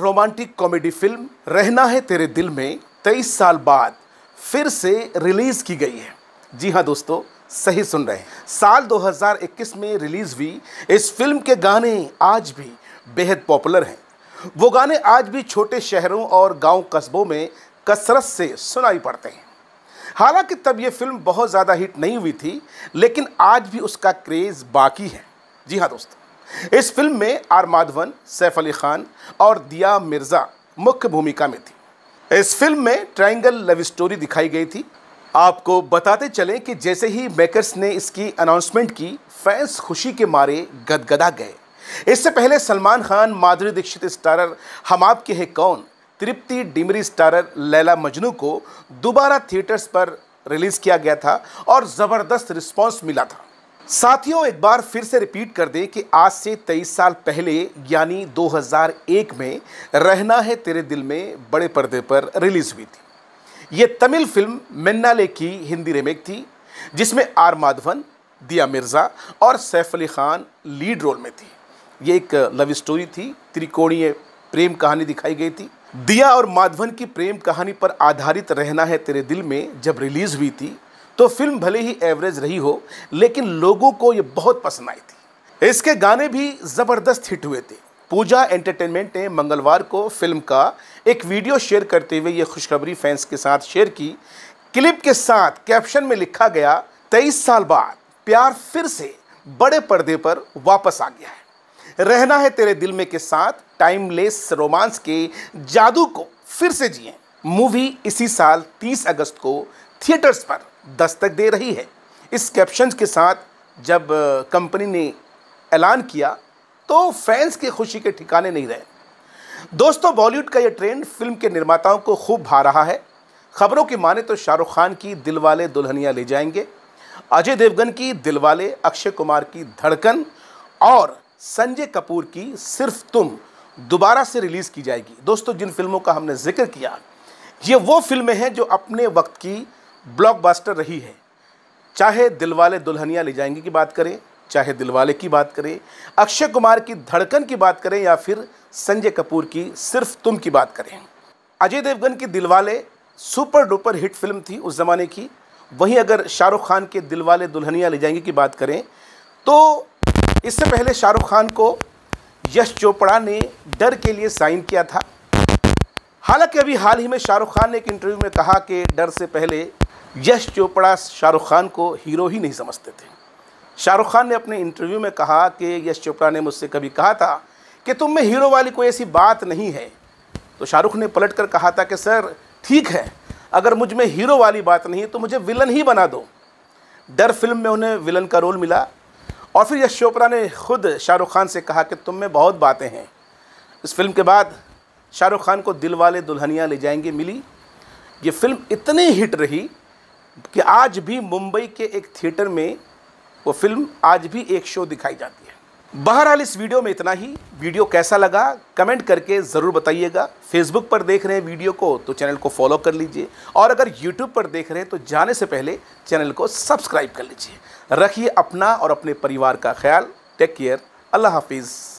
romantic comedy film रहना है तेरे दिल में तेईस साल बाद फिर से रिलीज़ की गई है जी हाँ दोस्तों सही सुन रहे हैं साल 2021 में रिलीज़ हुई इस फिल्म के गाने आज भी बेहद पॉपुलर हैं वो गाने आज भी छोटे शहरों और गांव कस्बों में कसरत से सुनाई पड़ते हैं हालांकि तब ये फिल्म बहुत ज़्यादा हिट नहीं हुई थी लेकिन आज भी उसका क्रेज़ बाकी है जी हाँ दोस्तों इस फिल्म में आर माधवन सैफ अली खान और दिया मिर्ज़ा मुख्य भूमिका में थी इस फिल्म में ट्रायंगल लव स्टोरी दिखाई गई थी आपको बताते चलें कि जैसे ही मेकर्स ने इसकी अनाउंसमेंट की फैंस खुशी के मारे गदगदा गए इससे पहले सलमान खान माधुरी दीक्षित स्टारर हम आपके हैं कौन तृप्ति डिमरी स्टारर लैला मजनू को दोबारा थिएटर्स पर रिलीज़ किया गया था और ज़बरदस्त रिस्पॉन्स मिला था साथियों एक बार फिर से रिपीट कर दें कि आज से 23 साल पहले यानी 2001 में रहना है तेरे दिल में बड़े पर्दे पर रिलीज़ हुई थी ये तमिल फिल्म मिन्नाले की हिंदी रेमेक थी जिसमें आर माधवन दिया मिर्ज़ा और सैफ अली ख़ान लीड रोल में थी ये एक लव स्टोरी थी त्रिकोणीय प्रेम कहानी दिखाई गई थी दिया और माधवन की प्रेम कहानी पर आधारित रहना है तेरे दिल में जब रिलीज़ हुई थी तो फिल्म भले ही एवरेज रही हो लेकिन लोगों को ये बहुत पसंद आई थी इसके गाने भी ज़बरदस्त हिट हुए थे पूजा एंटरटेनमेंट ने मंगलवार को फिल्म का एक वीडियो शेयर करते हुए ये खुशखबरी फैंस के साथ शेयर की क्लिप के साथ कैप्शन में लिखा गया तेईस साल बाद प्यार फिर से बड़े पर्दे पर वापस आ गया है रहना है तेरे दिल में के साथ टाइमलेस रोमांस के जादू को फिर से जिए मूवी इसी साल 30 अगस्त को थिएटर्स पर दस्तक दे रही है इस कैप्शन के साथ जब कंपनी ने ऐलान किया तो फैंस के खुशी के ठिकाने नहीं रहे दोस्तों बॉलीवुड का यह ट्रेंड फिल्म के निर्माताओं को खूब भा रहा है खबरों की माने तो शाहरुख खान की दिलवाले दुल्हनिया ले जाएंगे अजय देवगन की दिलवाले अक्षय कुमार की धड़कन और संजय कपूर की सिर्फ तुम दोबारा से रिलीज़ की जाएगी दोस्तों जिन फिल्मों का हमने जिक्र किया ये वो फिल्में हैं जो अपने वक्त की ब्लॉकबस्टर रही है चाहे दिलवाले दुल्हनिया ले जाएंगे की बात करें चाहे दिलवाले की बात करें अक्षय कुमार की धड़कन की बात करें या फिर संजय कपूर की सिर्फ तुम की बात करें अजय देवगन की Dilwale super duper hit film थी उस ज़माने की वहीं अगर शाहरुख खान के दिलवाले दुल्हनिया ले जाएंगे की बात करें तो इससे पहले शाहरुख खान को यश चोपड़ा ने डर के लिए साइन किया था हालांकि अभी हाल ही में शाहरुख खान ने एक इंटरव्यू में कहा कि डर से पहले यश चोपड़ा शाहरुख खान को हीरो ही नहीं समझते थे शाहरुख खान ने अपने इंटरव्यू में कहा कि यश चोपड़ा ने मुझसे कभी कहा था कि तुम में हीरो वाली कोई ऐसी बात नहीं है तो शाहरुख ने पलट कर कहा था कि सर ठीक है अगर मुझ में हीरो वाली बात नहीं है तो मुझे विलन ही बना दो डर फिल्म में उन्हें विलन का रोल मिला और फिर यश चोपड़ा ने खुद शाहरुख खान से कहा कि तुम में बहुत बातें हैं इस फिल्म के बाद शाहरुख खान को दिल वाले दुल्हनिया ले जाएंगे मिली ये फिल्म इतनी हिट रही कि आज भी मुंबई के एक थिएटर में वो फिल्म आज भी एक शो दिखाई जाती है बहरहाल इस वीडियो में इतना ही वीडियो कैसा लगा कमेंट करके ज़रूर बताइएगा फेसबुक पर देख रहे हैं वीडियो को तो चैनल को फॉलो कर लीजिए और अगर यूट्यूब पर देख रहे हैं तो जाने से पहले चैनल को सब्सक्राइब कर लीजिए रखिए अपना और अपने परिवार का ख्याल टेक केयर अल्लाह हाफिज़